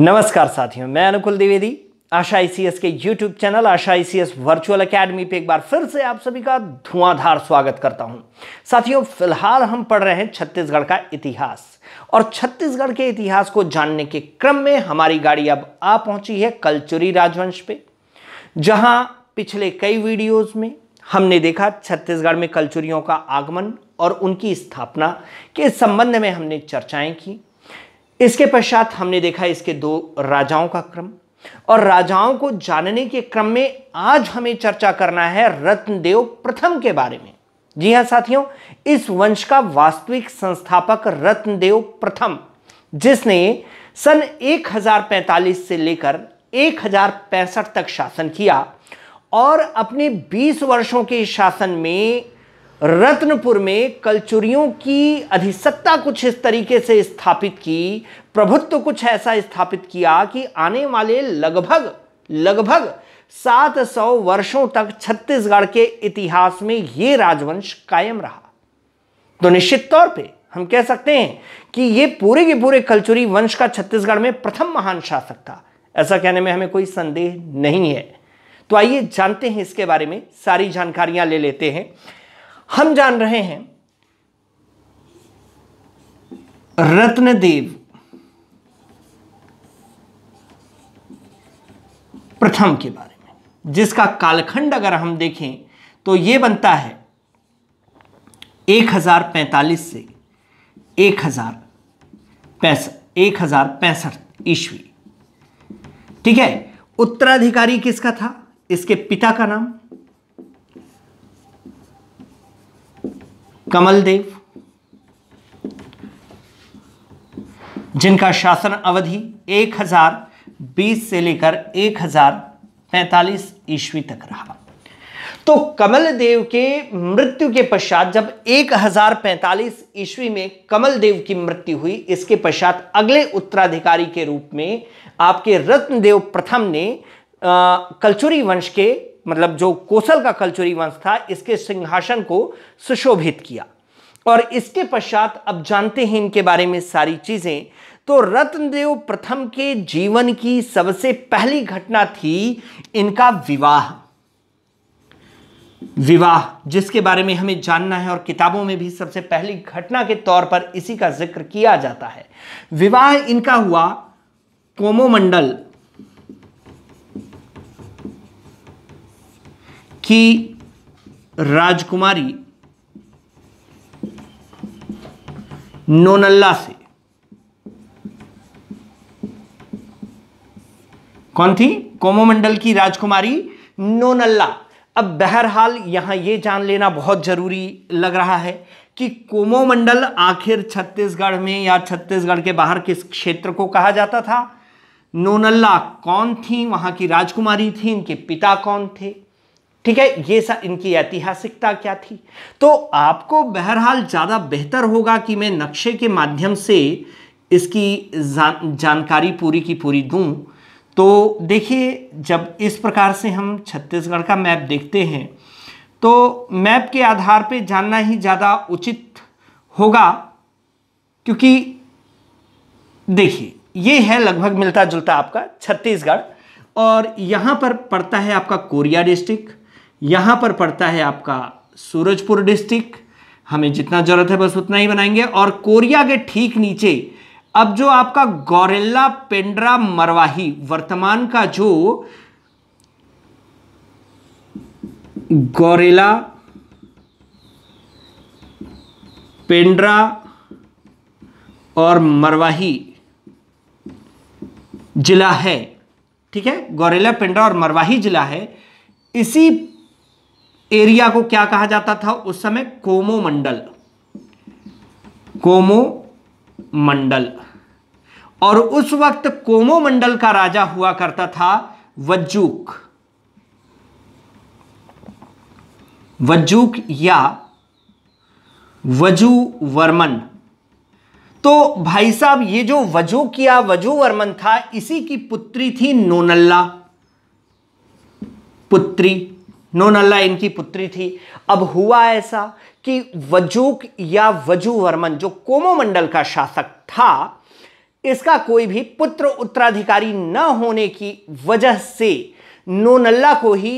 नमस्कार साथियों मैं अनुकुल द्विवेदी आशा आईसीएस e के YouTube channel Asha ICS virtual academy पे एक बार फिर से आप सभी का धुआंधार स्वागत करता हूं साथियों फिलहाल हम पढ़ रहे हैं छत्तीसगढ़ का इतिहास और छत्तीसगढ़ के इतिहास को जानने के क्रम में हमारी गाड़ी अब आ पहुंची है कलचुरी राजवंश पे जहां पिछले कई वीडियोज में हमने देखा छत्तीसगढ़ में कलचुरियों का आगमन और उनकी स्थापना के संबंध में हमने चर्चाएं की इसके पश्चात हमने देखा इसके दो राजाओं का क्रम और राजाओं को जानने के क्रम में आज हमें चर्चा करना है रत्नदेव प्रथम के बारे में जी हाँ साथियों इस वंश का वास्तविक संस्थापक रत्नदेव प्रथम जिसने सन 1045 से लेकर एक तक शासन किया और अपने 20 वर्षों के शासन में रत्नपुर में कलचुरियों की अधिसत्ता कुछ इस तरीके से स्थापित की प्रभुत्व कुछ ऐसा स्थापित किया कि आने वाले लगभग लगभग 700 वर्षों तक छत्तीसगढ़ के इतिहास में ये राजवंश कायम रहा तो निश्चित तौर पे हम कह सकते हैं कि ये पूरे के पूरे कलचुरी वंश का छत्तीसगढ़ में प्रथम महान शासक था ऐसा कहने में हमें कोई संदेह नहीं है तो आइए जानते हैं इसके बारे में सारी जानकारियां ले लेते हैं हम जान रहे हैं रत्नदेव प्रथम के बारे में जिसका कालखंड अगर हम देखें तो यह बनता है 1045 से एक हजार पैंसठ एक हजार पैंसठ ईस्वी ठीक है उत्तराधिकारी किसका था इसके पिता का नाम कमल देव जिनका शासन अवधि 1020 से लेकर 1045 ईस्वी तक रहा तो कमल देव के मृत्यु के पश्चात जब 1045 ईस्वी में कमल देव की मृत्यु हुई इसके पश्चात अगले उत्तराधिकारी के रूप में आपके रत्नदेव प्रथम ने कलचुरी वंश के मतलब जो कोसल का कलचुरी वंश था इसके सिंहासन को सुशोभित किया और इसके पश्चात अब जानते हैं इनके बारे में सारी चीज़ें तो रत्नदेव प्रथम के जीवन की सबसे पहली घटना थी इनका विवाह विवाह जिसके बारे में हमें जानना है और किताबों में भी सबसे पहली घटना के तौर पर इसी का जिक्र किया जाता है विवाह इनका हुआ कोमोमंडल कि राजकुमारी नोनल्ला से कौन थी कोमोमंडल की राजकुमारी नोनल्ला अब बहरहाल यहां यह जान लेना बहुत ज़रूरी लग रहा है कि कोमोमंडल आखिर छत्तीसगढ़ में या छत्तीसगढ़ के बाहर किस क्षेत्र को कहा जाता था नोनल्ला कौन थी वहां की राजकुमारी थी इनके पिता कौन थे ठीक है ये सब इनकी ऐतिहासिकता क्या थी तो आपको बहरहाल ज़्यादा बेहतर होगा कि मैं नक्शे के माध्यम से इसकी जान, जानकारी पूरी की पूरी दूँ तो देखिए जब इस प्रकार से हम छत्तीसगढ़ का मैप देखते हैं तो मैप के आधार पे जानना ही ज़्यादा उचित होगा क्योंकि देखिए ये है लगभग मिलता जुलता आपका छत्तीसगढ़ और यहाँ पर पड़ता है आपका कोरिया डिस्ट्रिक्ट यहाँ पर पड़ता है आपका सूरजपुर डिस्ट्रिक्ट हमें जितना जरूरत है बस उतना ही बनाएंगे और कोरिया के ठीक नीचे अब जो आपका गौरेला पेंड्रा मरवाही वर्तमान का जो गौरेला पेंड्रा और मरवाही जिला है ठीक है गौरेला पेंड्रा और मरवाही जिला है इसी एरिया को क्या कहा जाता था उस समय कोमो मंडल कोमो मंडल और उस वक्त कोमो मंडल का राजा हुआ करता था वज्जूक वज्जूक या वजू वर्मन तो भाई साहब ये जो वजू किया वजू वर्मन था इसी की पुत्री थी नोनल्ला पुत्री नोनल्ला इनकी पुत्री थी अब हुआ ऐसा कि वजूक या वजूवर्मन जो कोमोमंडल का शासक था इसका कोई भी पुत्र उत्तराधिकारी न होने की वजह से नोनल्ला को ही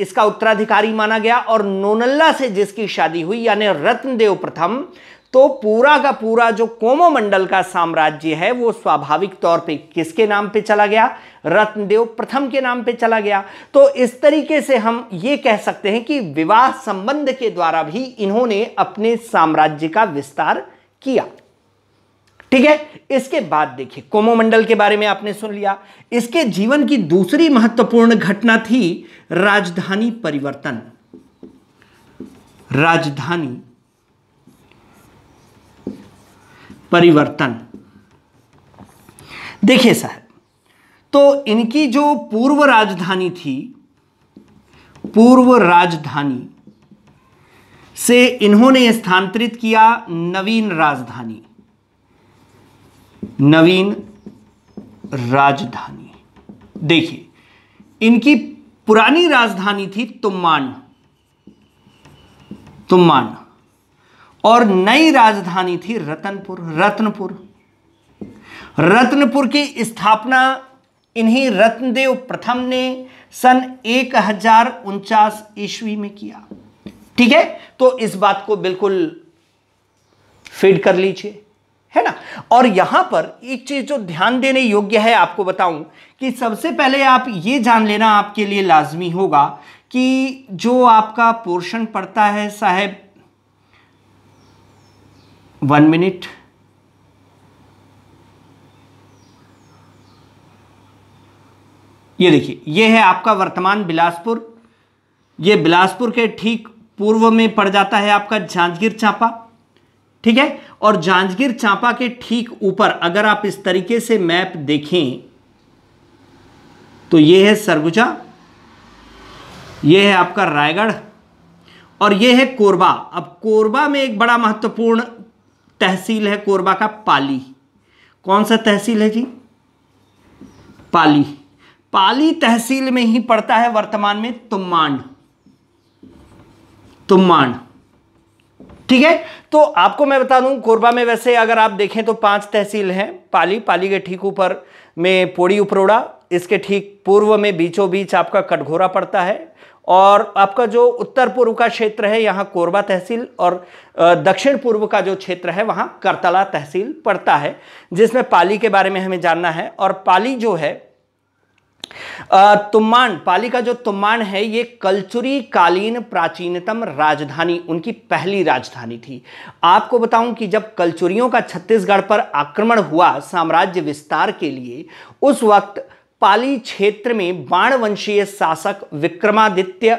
इसका उत्तराधिकारी माना गया और नोनल्ला से जिसकी शादी हुई यानी रत्नदेव प्रथम तो पूरा का पूरा जो कोमोमंडल का साम्राज्य है वो स्वाभाविक तौर पे किसके नाम पे चला गया रत्नदेव प्रथम के नाम पे चला गया तो इस तरीके से हम ये कह सकते हैं कि विवाह संबंध के द्वारा भी इन्होंने अपने साम्राज्य का विस्तार किया ठीक है इसके बाद देखिए कोमोमंडल के बारे में आपने सुन लिया इसके जीवन की दूसरी महत्वपूर्ण घटना थी राजधानी परिवर्तन राजधानी परिवर्तन देखिए साहब तो इनकी जो पूर्व राजधानी थी पूर्व राजधानी से इन्होंने स्थानांतरित किया नवीन राजधानी नवीन राजधानी देखिए इनकी पुरानी राजधानी थी तुम्मान तुम्मान और नई राजधानी थी रतनपुर रत्नपुर रत्नपुर की स्थापना इन्हीं रत्नदेव प्रथम ने सन एक हजार उनचास ईस्वी में किया ठीक है तो इस बात को बिल्कुल फीड कर लीजिए है ना और यहां पर एक चीज जो ध्यान देने योग्य है आपको बताऊं कि सबसे पहले आप ये जान लेना आपके लिए लाजमी होगा कि जो आपका पोर्शन पड़ता है साहेब वन मिनट ये देखिए ये है आपका वर्तमान बिलासपुर ये बिलासपुर के ठीक पूर्व में पड़ जाता है आपका जांजगीर चांपा ठीक है और जांजगीर चांपा के ठीक ऊपर अगर आप इस तरीके से मैप देखें तो ये है सरगुजा ये है आपका रायगढ़ और ये है कोरबा अब कोरबा में एक बड़ा महत्वपूर्ण तहसील है कोरबा का पाली कौन सा तहसील है जी पाली पाली तहसील में ही पड़ता है वर्तमान में तुम्मांड तुम्मांड ठीक है तो आपको मैं बता दूं कोरबा में वैसे अगर आप देखें तो पांच तहसील हैं पाली पाली के ठीक ऊपर में पोड़ी उपरोड़ा इसके ठीक पूर्व में बीचों बीच आपका कटघोरा पड़ता है और आपका जो उत्तर पूर्व का क्षेत्र है यहाँ कोरबा तहसील और दक्षिण पूर्व का जो क्षेत्र है वहाँ करतला तहसील पड़ता है जिसमें पाली के बारे में हमें जानना है और पाली जो है तुम्मान पाली का जो तुम्मान है ये कल्चुरी कालीन प्राचीनतम राजधानी उनकी पहली राजधानी थी आपको बताऊं कि जब कल्चुरियों का छत्तीसगढ़ पर आक्रमण हुआ साम्राज्य विस्तार के लिए उस वक्त पाली क्षेत्र में बाणवंशीय शासक विक्रमादित्य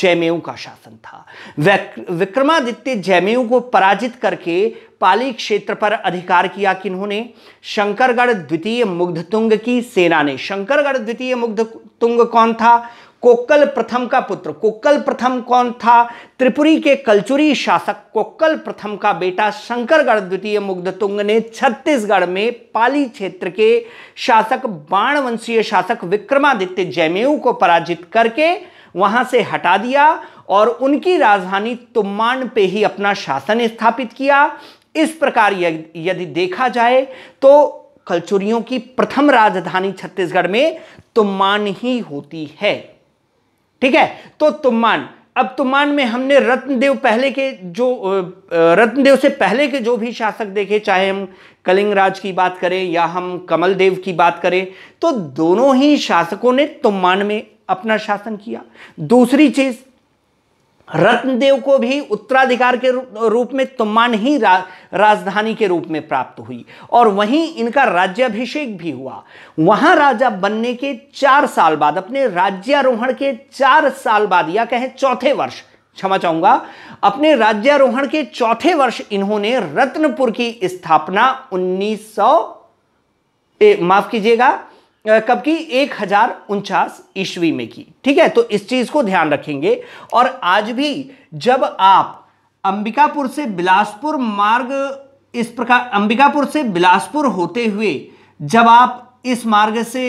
जयमेऊ का शासन था विक्रमादित्य जयमेऊ को पराजित करके पाली क्षेत्र पर अधिकार किया किन्होंने शंकरगढ़ द्वितीय मुग्धतुंग की सेना ने शंकरगढ़ द्वितीय मुग्धतुंग कौन था कोक्कल प्रथम का पुत्र कोक्कल प्रथम कौन था त्रिपुरी के कलचुरी शासक कोक्कल प्रथम का बेटा शंकरगढ़ द्वितीय मुग्धतुंग ने छत्तीसगढ़ में पाली क्षेत्र के शासक बाणवंशीय शासक विक्रमादित्य जयमेऊ को पराजित करके वहां से हटा दिया और उनकी राजधानी तुम्मान पे ही अपना शासन स्थापित किया इस प्रकार यदि देखा जाए तो कलचुरियों की प्रथम राजधानी छत्तीसगढ़ में तुम्मान ही होती है ठीक है तो तुम्मान अब तुम्मान में हमने रत्नदेव पहले के जो रत्नदेव से पहले के जो भी शासक देखे चाहे हम कलिंग राज की बात करें या हम कमल देव की बात करें तो दोनों ही शासकों ने तुम्मान में अपना शासन किया दूसरी चीज रत्नदेव को भी उत्तराधिकार के रूप में तुम्मान ही रा, राजधानी के रूप में प्राप्त हुई और वहीं इनका राज्याभिषेक भी हुआ वहां राजा बनने के चार साल बाद अपने राज्यारोहण के चार साल बाद या कहें चौथे वर्ष क्षमा चाहूंगा अपने राज्यारोहण के चौथे वर्ष इन्होंने रत्नपुर की स्थापना उन्नीस सौ माफ कीजिएगा कब की एक हजार उनचास ईस्वी में की ठीक है तो इस चीज को ध्यान रखेंगे और आज भी जब आप अंबिकापुर से बिलासपुर मार्ग इस प्रकार अंबिकापुर से बिलासपुर होते हुए जब आप इस मार्ग से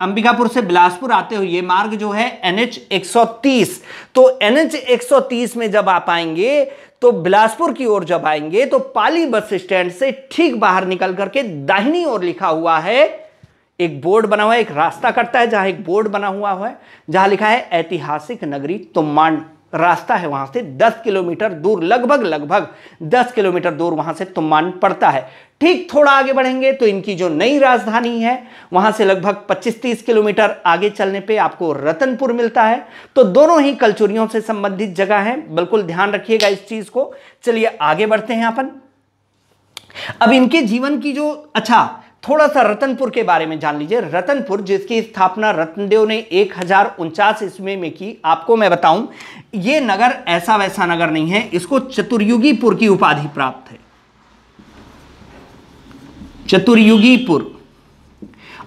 अंबिकापुर से बिलासपुर आते हुए ये मार्ग जो है एनएच 130 तो एनएच 130 में जब आप आएंगे तो बिलासपुर की ओर जब आएंगे तो पाली बस स्टैंड से ठीक बाहर निकल करके दाहिनी ओर लिखा हुआ है एक बोर्ड बना हुआ है एक रास्ता कटता है जहां एक बोर्ड बना हुआ है जहां लिखा है ऐतिहासिक नगरी तुम्मान रास्ता है वहां से 10 किलोमीटर दूर लगभग लगभग 10 किलोमीटर दूर वहां से तुम्मान पड़ता है ठीक थोड़ा आगे बढ़ेंगे तो इनकी जो नई राजधानी है वहां से लगभग 25-30 किलोमीटर आगे चलने पे आपको रतनपुर मिलता है तो दोनों ही कलचुरियों से संबंधित जगह है बिल्कुल ध्यान रखिएगा इस चीज़ को चलिए आगे बढ़ते हैं अपन अब इनके जीवन की जो अच्छा थोड़ा सा रतनपुर के बारे में जान लीजिए रतनपुर जिसकी स्थापना रतनदेव ने एक हजार ईस्वी में की आपको मैं बताऊं ये नगर ऐसा वैसा नगर नहीं है इसको चतुर्युगीपुर की उपाधि प्राप्त है चतुर्युगीपुर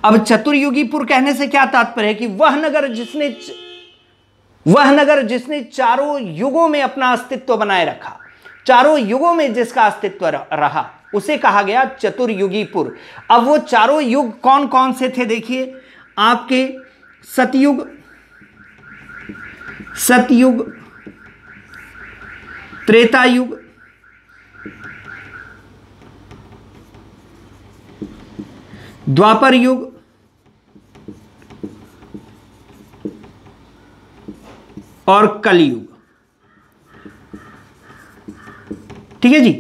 अब चतुर्युगीपुर कहने से क्या तात्पर्य है कि वह नगर जिसने च... वह नगर जिसने चारों युगों में अपना अस्तित्व बनाए रखा चारों युगों में जिसका अस्तित्व रहा उसे कहा गया चतुर्युगीपुर अब वो चारों युग कौन कौन से थे देखिए आपके सतयुग सतयुग त्रेता युग द्वापर युग और कलयुग ठीक है जी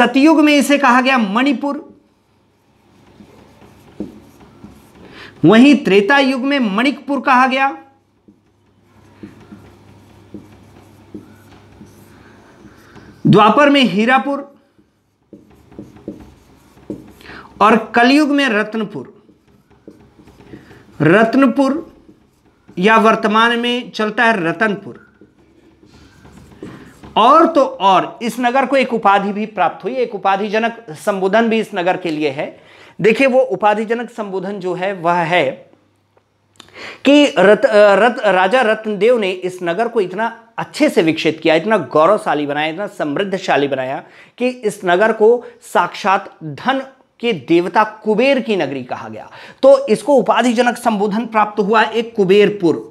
सतयुग में इसे कहा गया मणिपुर वहीं त्रेता युग में मणिकपुर कहा गया द्वापर में हीरापुर और कलयुग में रत्नपुर रत्नपुर या वर्तमान में चलता है रतनपुर और तो और इस नगर को एक उपाधि भी प्राप्त हुई एक उपाधिजनक संबोधन भी इस नगर के लिए है देखिए वो उपाधिजनक संबोधन जो है वह है कि रत, रत, राजा रत्नदेव ने इस नगर को इतना अच्छे से विकसित किया इतना गौरवशाली बनाया इतना समृद्धशाली बनाया कि इस नगर को साक्षात धन के देवता कुबेर की नगरी कहा गया तो इसको उपाधिजनक संबोधन प्राप्त हुआ एक कुबेरपुर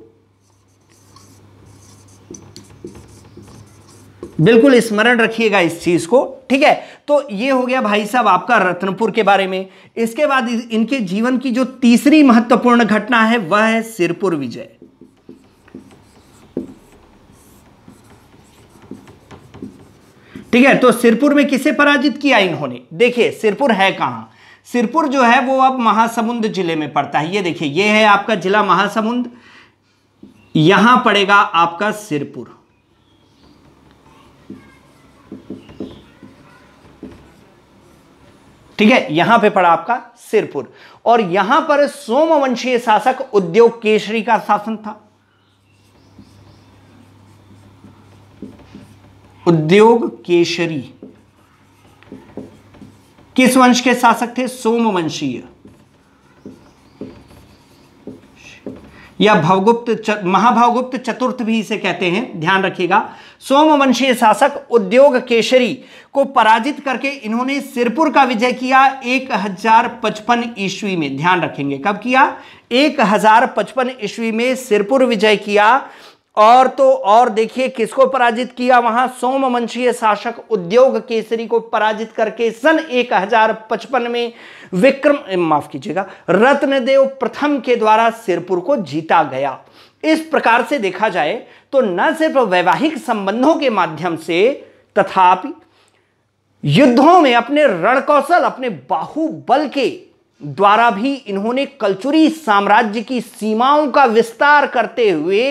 बिल्कुल स्मरण रखिएगा इस चीज़ को ठीक है तो ये हो गया भाई साहब आपका रत्नपुर के बारे में इसके बाद इनके जीवन की जो तीसरी महत्वपूर्ण घटना है वह है सिरपुर विजय ठीक है तो सिरपुर में किसे पराजित किया इन्होंने देखिए सिरपुर है कहां सिरपुर जो है वो अब महासमुंद जिले में पड़ता है ये देखिए ये है आपका जिला महासमुंद यहां पड़ेगा आपका सिरपुर ठीक है यहां पे पड़ा आपका सिरपुर और यहां पर सोमवंशीय शासक उद्योग केसरी का शासन था उद्योग केसरी किस वंश के शासक थे सोमवंशीय या भवगुप्त महाभावगुप्त चतुर्थ भी इसे कहते हैं ध्यान रखिएगा सोमवंशीय शासक उद्योग केशरी को पराजित करके इन्होंने सिरपुर का विजय किया एक हजार पचपन ईस्वी में ध्यान रखेंगे कब किया एक हजार पचपन ईस्वी में सिरपुर विजय किया और तो और देखिए किसको पराजित किया वहां सोमवंशीय शासक उद्योग केसरी को पराजित करके सन 1055 में विक्रम माफ कीजिएगा रत्नदेव प्रथम के द्वारा सिरपुर को जीता गया इस प्रकार से देखा जाए तो न सिर्फ वैवाहिक संबंधों के माध्यम से तथापि युद्धों में अपने रणकौशल अपने बाहुबल के द्वारा भी इन्होंने कलचुरी साम्राज्य की सीमाओं का विस्तार करते हुए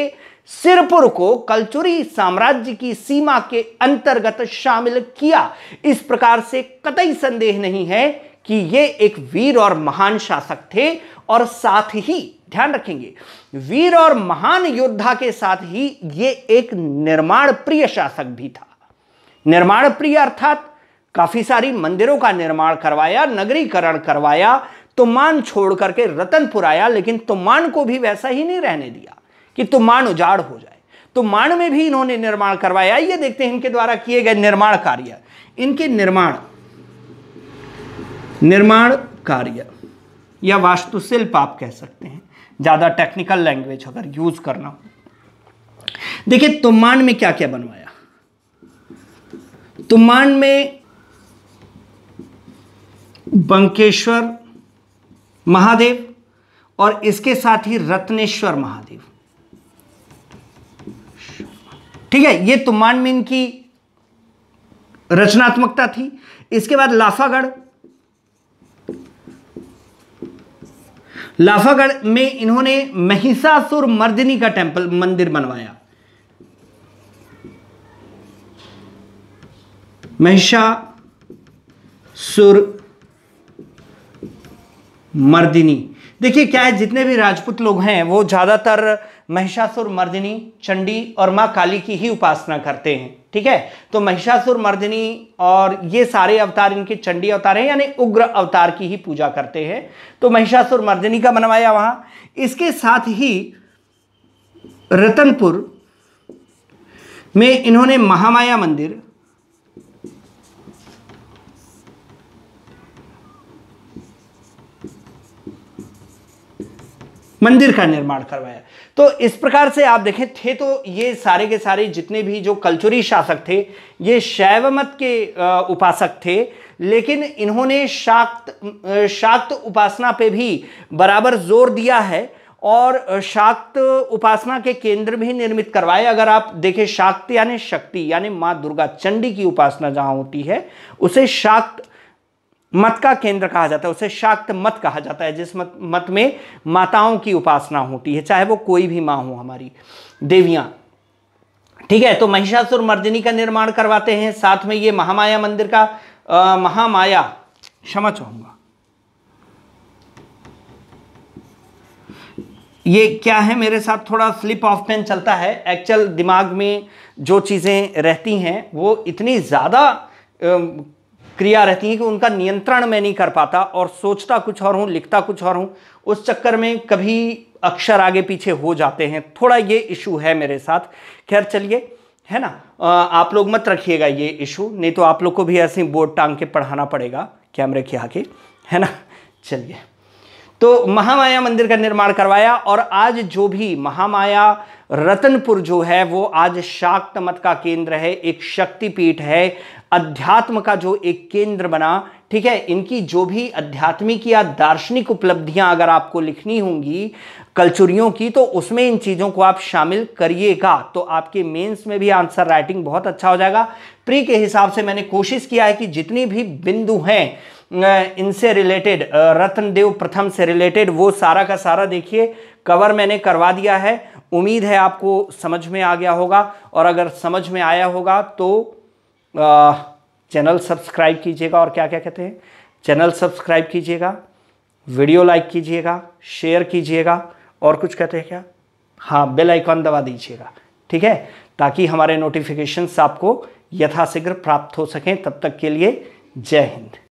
सिरपुर को कलचुरी साम्राज्य की सीमा के अंतर्गत शामिल किया इस प्रकार से कतई संदेह नहीं है कि ये एक वीर और महान शासक थे और साथ ही ध्यान रखेंगे वीर और महान योद्धा के साथ ही ये एक निर्माण प्रिय शासक भी था निर्माण प्रिय अर्थात काफी सारी मंदिरों का निर्माण करवाया नगरीकरण करवाया तो छोड़ करके रतनपुर आया लेकिन तुमान तो को भी वैसा ही नहीं रहने दिया कि मान उजाड़ हो जाए तो मान में भी इन्होंने निर्माण करवाया ये देखते हैं इनके द्वारा किए गए निर्माण कार्य इनके निर्माण निर्माण कार्य या वास्तुशिल्प आप कह सकते हैं ज़्यादा टेक्निकल लैंग्वेज अगर यूज करना हो देखिए तुम्मान में क्या क्या बनवाया तुम्मान में बंकेश्वर महादेव और इसके साथ ही रत्नेश्वर महादेव ठीक है ये तुम्मान मीन की रचनात्मकता थी इसके बाद लाफागढ़ लाफागढ़ में इन्होंने महिषासुर मर्दिनी का टेम्पल मंदिर बनवाया महिषासुर मर्दिनी देखिए क्या है जितने भी राजपूत लोग हैं वो ज़्यादातर महिषासुर मर्दिनी चंडी और माँ काली की ही उपासना करते हैं ठीक है तो महिषासुर मर्दिनी और ये सारे अवतार इनके चंडी अवतार हैं यानी उग्र अवतार की ही पूजा करते हैं तो महिषासुर मर्दिनी का बनवाया वहां इसके साथ ही रतनपुर में इन्होंने महामाया मंदिर मंदिर का निर्माण करवाया तो इस प्रकार से आप देखें थे तो ये सारे के सारे जितने भी जो कल्चुरी शासक थे ये शैव मत के उपासक थे लेकिन इन्होंने शाक्त शाक्त उपासना पे भी बराबर जोर दिया है और शाक्त उपासना के केंद्र भी निर्मित करवाए अगर आप देखें शाक्त यानी शक्ति यानी माँ दुर्गा चंडी की उपासना जहाँ होती है उसे शाक्त मत का केंद्र कहा जाता है उसे शाक्त मत कहा जाता है जिस मत मत में माताओं की उपासना होती है चाहे वो कोई भी माँ हो हमारी देवियाँ ठीक है तो महिषासुर मर्दिनी का निर्माण करवाते हैं साथ में ये महामाया मंदिर का महामाया क्षमा चाहूंगा ये क्या है मेरे साथ थोड़ा स्लिप ऑफ पेन चलता है एक्चुअल दिमाग में जो चीज़ें रहती हैं वो इतनी ज़्यादा क्रिया रहती है कि उनका नियंत्रण मैं नहीं कर पाता और सोचता कुछ और हूँ लिखता कुछ और हूँ उस चक्कर में कभी अक्षर आगे पीछे हो जाते हैं थोड़ा ये इशू है मेरे साथ खैर चलिए है ना आप लोग मत रखिएगा ये इशू नहीं तो आप लोग को भी ऐसे ही बोर्ड टांग के पढ़ाना पड़ेगा कैमरे के आके है ना चलिए तो महामाया मंदिर का निर्माण करवाया और आज जो भी महामाया रतनपुर जो है वो आज शाक्त मत का केंद्र है एक शक्तिपीठ है अध्यात्म का जो एक केंद्र बना ठीक है इनकी जो भी आध्यात्मिक या दार्शनिक उपलब्धियां अगर आपको लिखनी होंगी कल्चुरियों की तो उसमें इन चीज़ों को आप शामिल करिएगा तो आपके मेंस में भी आंसर राइटिंग बहुत अच्छा हो जाएगा प्री के हिसाब से मैंने कोशिश किया है कि जितनी भी बिंदु हैं इनसे रिलेटेड रत्नदेव प्रथम से रिलेटेड वो सारा का सारा देखिए कवर मैंने करवा दिया है उम्मीद है आपको समझ में आ गया होगा और अगर समझ में आया होगा तो आ, चैनल सब्सक्राइब कीजिएगा और क्या क्या कहते हैं चैनल सब्सक्राइब कीजिएगा वीडियो लाइक कीजिएगा शेयर कीजिएगा और कुछ कहते हैं क्या हाँ बेल आइकॉन दबा दीजिएगा ठीक है ताकि हमारे नोटिफिकेशंस आपको यथाशीघ्र प्राप्त हो सकें तब तक के लिए जय हिंद